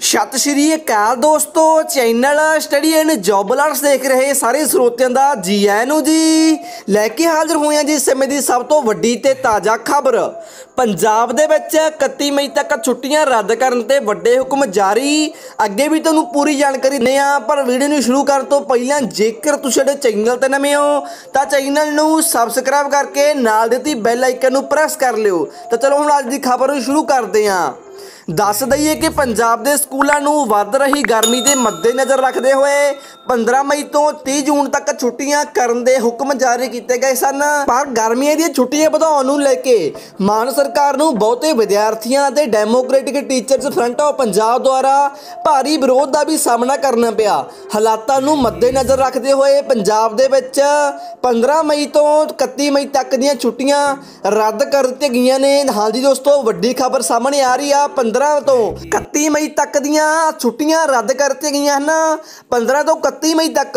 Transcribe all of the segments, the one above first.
ਸਤਿ ਸ਼੍ਰੀ ਅਕਾਲ ਦੋਸਤੋ channel study and job alerts ਦੇਖ ਰਹੇ ਸਾਰੇ ਸਰੋਤਿਆਂ ਦਾ ਜੀ ਆਇਆਂ ਨੂੰ ਜੀ ਲੈ ਕੇ ਹਾਜ਼ਰ ਹੋਏ ਆ ਜੀ ਸਮੇਂ ਦੀ ਸਭ ਤੋਂ ਵੱਡੀ ਤੇ ਤਾਜ਼ਾ ਖਬਰ ਪੰਜਾਬ ਦੇ ਵਿੱਚ 31 ਮਈ ਤੱਕ ਛੁੱਟੀਆਂ ਰੱਦ ਕਰਨ ਤੇ ਵੱਡੇ ਹੁਕਮ ਜਾਰੀ ਅੱਗੇ ਵੀ ਤੁਹਾਨੂੰ ਪੂਰੀ ਜਾਣਕਾਰੀ ਦੇ ਆ ਪਰ ਵੀਡੀਓ ਨੂੰ ਸ਼ੁਰੂ ਕਰਨ ਤੋਂ ਪਹਿਲਾਂ ਜੇਕਰ ਤੁਸੀਂ ਸਾਡੇ ਚੈਨਲ ਤੇ ਨਵੇਂ ਹੋ ਤਾਂ ਚੈਨਲ ਨੂੰ ਸਬਸਕ੍ਰਾਈਬ ਕਰਕੇ ਨਾਲ ਦਿੱਤੀ ਬੈਲ ਆਈਕਨ ਨੂੰ ਪ੍ਰੈਸ ਕਰ ਲਿਓ ਤਾਂ ਚਲੋ ਹੁਣ ਅੱਜ ਦੀ ਖਬਰ ਨੂੰ ਸ਼ੁਰੂ ਕਰਦੇ ਆਂ ਦੱਸ ਦਈਏ ਕਿ ਪੰਜਾਬ ਦੇ ਸਕੂਲਾਂ ਨੂੰ ਵੱਧ ਰਹੀ ਗਰਮੀ ਦੇ ਮੱਦੇਨਜ਼ਰ ਰੱਖਦੇ ਹੋਏ 15 ਮਈ ਤੋਂ 30 ਜੂਨ ਤੱਕ ਛੁੱਟੀਆਂ ਕਰਨ ਦੇ ਹੁਕਮ ਜਾਰੀ ਕੀਤੇ ਗਏ ਸਨ ਪਰ ਗਰਮੀਆਂ ਦੀਆਂ ਛੁੱਟੀਆਂ ਵਧਾਉਣ ਨੂੰ ਲੈ ਕੇ ਮਾਨ ਸਰਕਾਰ ਨੂੰ ਬਹੁਤੇ ਵਿਦਿਆਰਥੀਆਂ ਅਤੇ Democratic Teachers Front of Punjab ਦੁਆਰਾ ਭਾਰੀ ਵਿਰੋਧ ਦਾ ਵੀ ਸਾਹਮਣਾ ਕਰਨਾ ਪਿਆ ਹਾਲਾਤਾਂ ਨੂੰ ਮੱਦੇਨਜ਼ਰ ਰੱਖਦੇ ਹੋਏ ਪੰਜਾਬ ਦੇ ਵਿੱਚ 15 ਮਈ ਤੋਂ 31 ਮਈ ਤੱਕ ਦੀਆਂ ਛੁੱਟੀਆਂ ਰੱਦ ਕਰ ਦਿੱਤੀਆਂ ਗਈਆਂ ਨੇ ਹਾਂਜੀ ਦੋਸਤੋ ਵੱਡੀ ਖਬਰ ਸਾਹਮਣੇ ਆ ਰਹੀ ਆ 15 ਤੋਂ 31 ਮਈ ਤੱਕ ਦੀਆਂ ਛੁੱਟੀਆਂ ਰੱਦ ਕਰਤੀਆਂ ਗਈਆਂ ਹਨ 15 ਤੋਂ 31 ਮਈ ਤੱਕ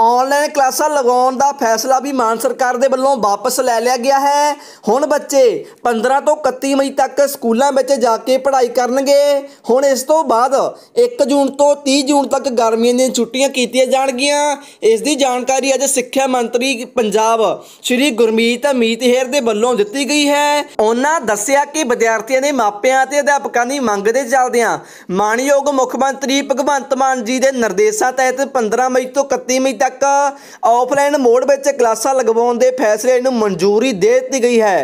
ਆਨਲਾਈਨ ਕਲਾਸਾਂ ਲਗਾਉਣ ਦਾ ਫੈਸਲਾ ਵੀ ਮਾਨ ਸਰਕਾਰ ਦੇ ਵੱਲੋਂ ਵਾਪਸ ਲੈ ਲਿਆ ਗਿਆ ਹੈ ਹੁਣ ਬੱਚੇ 15 ਤੋਂ 31 ਮਈ ਤੱਕ ਸਕੂਲਾਂ ਵਿੱਚ ਜਾ ਕੇ ਪੜ੍ਹਾਈ ਕਰਨਗੇ ਹੁਣ ਇਸ ਤੋਂ ਬਾਅਦ 1 ਜੂਨ ਤੋਂ 30 ਜੂਨ ਤੱਕ ਗਰਮੀਆਂ ਦੀਆਂ ਛੁੱਟੀਆਂ ਕੀਤੀਆਂ ਜਾਣਗੀਆਂ ਇਸ ਦੀ ਜਾਣਕਾਰੀ ਅੱਜ ਸਿੱਖਿਆ ਮੰਤਰੀ ਪੰਜਾਬ ਸ਼੍ਰੀ ਗੁਰਮੀਤ ਮੀਤ ਹੇਰ ਦੇ ਵੱਲੋਂ ਦਿੱਤੀ ਗਈ ਹੈ ਉਹਨਾਂ ਦੱਸਿਆ ਕਿ ਵਿਦਿਆਰਥੀਆਂ ਦੇ ਮਾਪਿਆਂ ਅਤੇ ਅਧਿਆਪਕਾਂ ਦੀ ਨਹੀਂ ਮੰਗਦੇ ਚੱਲਦੇ ਚੱਲਦਿਆਂ ਮਾਨਯੋਗ ਮੁੱਖ ਮੰਤਰੀ ਭਗਵੰਤ ਮਾਨ ਜੀ ਦੇ ਨਿਰਦੇਸ਼ਾਂ ਤਹਿਤ 15 ਮਈ ਤੋਂ 31 ਮਈ ਤੱਕ ਆਫਲਾਈਨ ਮੋਡ ਵਿੱਚ ਕਲਾਸਾਂ ਲਗਵਾਉਣ ਦੇ ਫੈਸਲੇ ਨੂੰ ਮਨਜ਼ੂਰੀ ਦੇ ਦਿੱਤੀ ਗਈ ਹੈ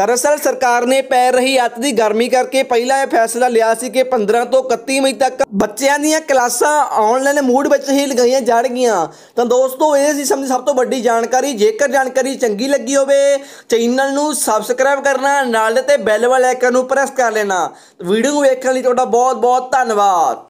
ਦਰਅਸਲ ਸਰਕਾਰ ਨੇ ਪੈ ਰਹੀ ਅੱਤ ਦੀ ਗਰਮੀ ਕਰਕੇ ਪਹਿਲਾਂ ਇਹ ਫੈਸਲਾ ਲਿਆ ਸੀ ਕਿ 15 ਤੋਂ 31 ਮਈ ਤੱਕ ਬੱਚਿਆਂ ਦੀਆਂ ਕਲਾਸਾਂ ਆਨਲਾਈਨ ਮੋਡ ਵਿੱਚ ਹੀ ਲਗਾਈਆਂ ਜਾਣਗੀਆਂ ਤਾਂ ਦੋਸਤੋ ਇਹ ਸੀ ਸਮਝ ਸਭ ਤੋਂ ਵੱਡੀ ਜਾਣਕਾਰੀ ਜੇਕਰ ਜਾਣਕਾਰੀ ਚੰਗੀ ਲੱਗੀ ਹੋਵੇ ਚੈਨਲ ਨੂੰ ਸਬਸਕ੍ਰਾਈਬ ਕਰਨਾ ਨਾਲ ਤੇ ਬੈਲ ਵਾਲੇ ਆਈਕਨ ਨੂੰ ਪ੍ਰੈਸ ਕਰ ਲੈਣਾ ਵੀਡੀਓ ਨੂੰ ਵੇਖਣ ਲਈ ਤੁਹਾਡਾ ਬਹੁਤ ਬਹੁਤ ਧੰਨਵਾਦ